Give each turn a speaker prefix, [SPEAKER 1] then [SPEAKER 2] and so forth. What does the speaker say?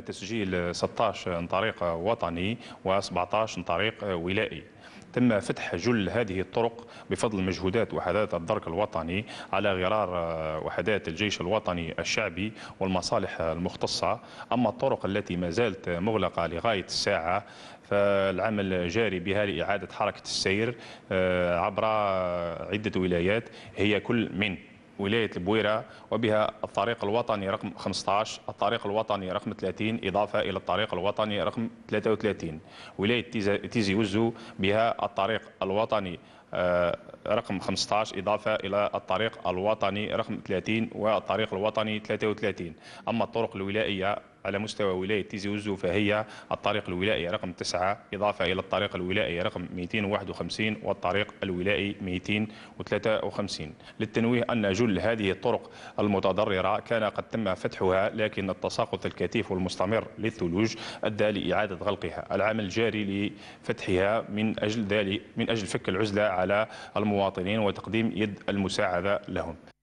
[SPEAKER 1] تسجيل 16 طريق وطني و17 طريق ولائي تم فتح جل هذه الطرق بفضل مجهودات وحدات الدرك الوطني على غرار وحدات الجيش الوطني الشعبي والمصالح المختصة أما الطرق التي ما زالت مغلقة لغاية الساعة فالعمل جاري بها لإعادة حركة السير آه، عبر عدة ولايات هي كل من ولاية البويرة وبها الطريق الوطني رقم 15 الطريق الوطني رقم 30 إضافة إلى الطريق الوطني رقم 33 ولاية تيزي وزو بها الطريق الوطني آه، رقم 15 إضافة إلى الطريق الوطني رقم 30 والطريق الوطني 33 أما الطرق الولائية على مستوى ولاية تيزي وزو فهي الطريق الولائي رقم 9 إضافة إلى الطريق الولائي رقم 251 والطريق الولائي 253 للتنويه أن جل هذه الطرق المتضررة كان قد تم فتحها لكن التساقط الكثيف والمستمر للثلوج أدى لإعادة غلقها العمل الجاري لفتحها من أجل ذلك من أجل فك العزلة على المواطنين وتقديم يد المساعدة لهم